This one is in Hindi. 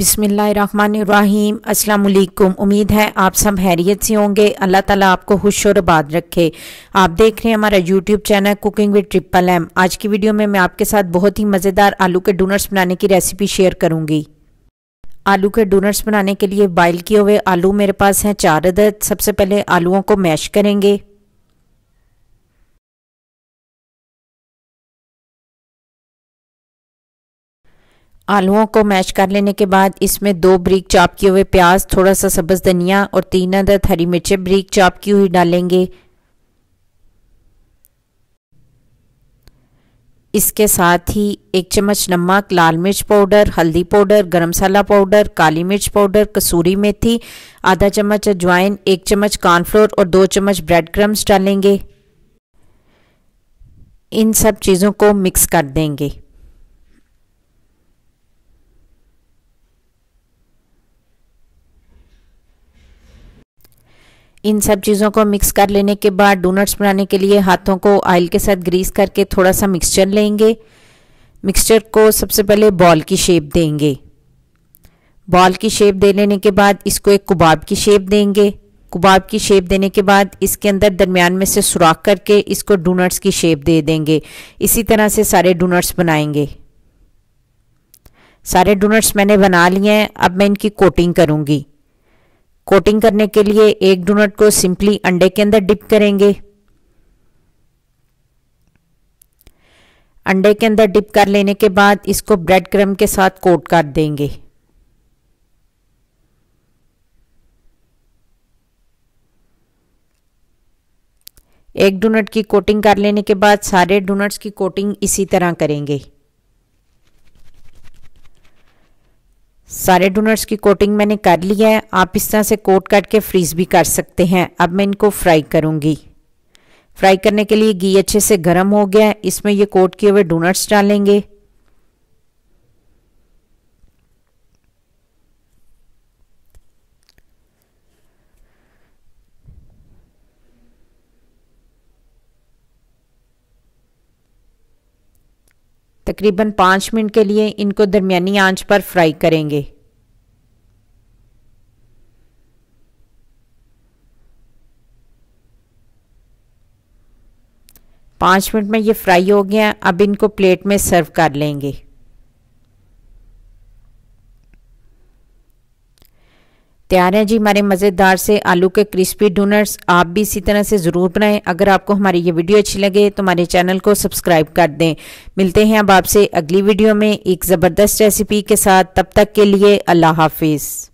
बिसमीम् अल्लाम उम्मीद है आप सब हैरियत से होंगे अल्लाह ताला आपको खुश और आबाद रखे आप देख रहे हैं हमारा YouTube channel cooking with triple M आज की वीडियो में मैं आपके साथ बहुत ही मज़ेदार आलू के डोनट्स बनाने की रेसिपी शेयर करूंगी आलू के डोनट्स बनाने के लिए बॉयल किए हुए आलू मेरे पास हैं चार अदद सबसे पहले आलुओं को मैश करेंगे आलूओं को मैश कर लेने के बाद इसमें दो ब्रिक चाप किए हुए प्याज थोड़ा सा सब्ज़ धनिया और तीन अदद हरी मिर्चें ब्रिक चाप की हुई डालेंगे इसके साथ ही एक चम्मच नमक लाल मिर्च पाउडर हल्दी पाउडर गरम मसाला पाउडर काली मिर्च पाउडर कसूरी मेथी आधा चम्मच अजवाइन एक चम्मच कॉर्नफ्लोर और दो चम्मच ब्रेड क्रम्स डालेंगे इन सब चीज़ों को मिक्स कर देंगे इन सब चीज़ों को मिक्स कर लेने के बाद डोनट्स बनाने के लिए हाथों को ऑयल के साथ ग्रीस करके थोड़ा सा मिक्सचर लेंगे मिक्सचर को सबसे पहले बॉल की शेप देंगे बॉल की शेप दे लेने के बाद इसको एक कुबाब की शेप देंगे कुबाब की शेप देने के बाद इसके अंदर दरमियान में से सुराख करके इसको डोनट्स की शेप दे देंगे इसी तरह से सारे डोनट्स बनाएंगे सारे डोनट्स मैंने बना लिए हैं अब मैं इनकी कोटिंग करूँगी कोटिंग करने के लिए एक डोनट को सिंपली अंडे के अंदर डिप करेंगे अंडे के अंदर डिप कर लेने के बाद इसको ब्रेड क्रम के साथ कोट कर देंगे एक डोनट की कोटिंग कर लेने के बाद सारे डोनट्स की कोटिंग इसी तरह करेंगे सारे डोनट्स की कोटिंग मैंने कर ली है आप इस तरह से कोट के फ्रीज भी कर सकते हैं अब मैं इनको फ्राई करूँगी फ्राई करने के लिए घी अच्छे से गर्म हो गया है इसमें ये कोट किए हुए डोनट्स डालेंगे तकरीबन पाँच मिनट के लिए इनको दरमियानी आंच पर फ्राई करेंगे पाँच मिनट में ये फ्राई हो गया अब इनको प्लेट में सर्व कर लेंगे तैयार हैं जी हमारे मज़ेदार से आलू के क्रिस्पी डोनट्स आप भी इसी तरह से ज़रूर बनाएं अगर आपको हमारी ये वीडियो अच्छी लगे तो हमारे चैनल को सब्सक्राइब कर दें मिलते हैं अब आपसे अगली वीडियो में एक ज़बरदस्त रेसिपी के साथ तब तक के लिए अल्लाह हाफिज़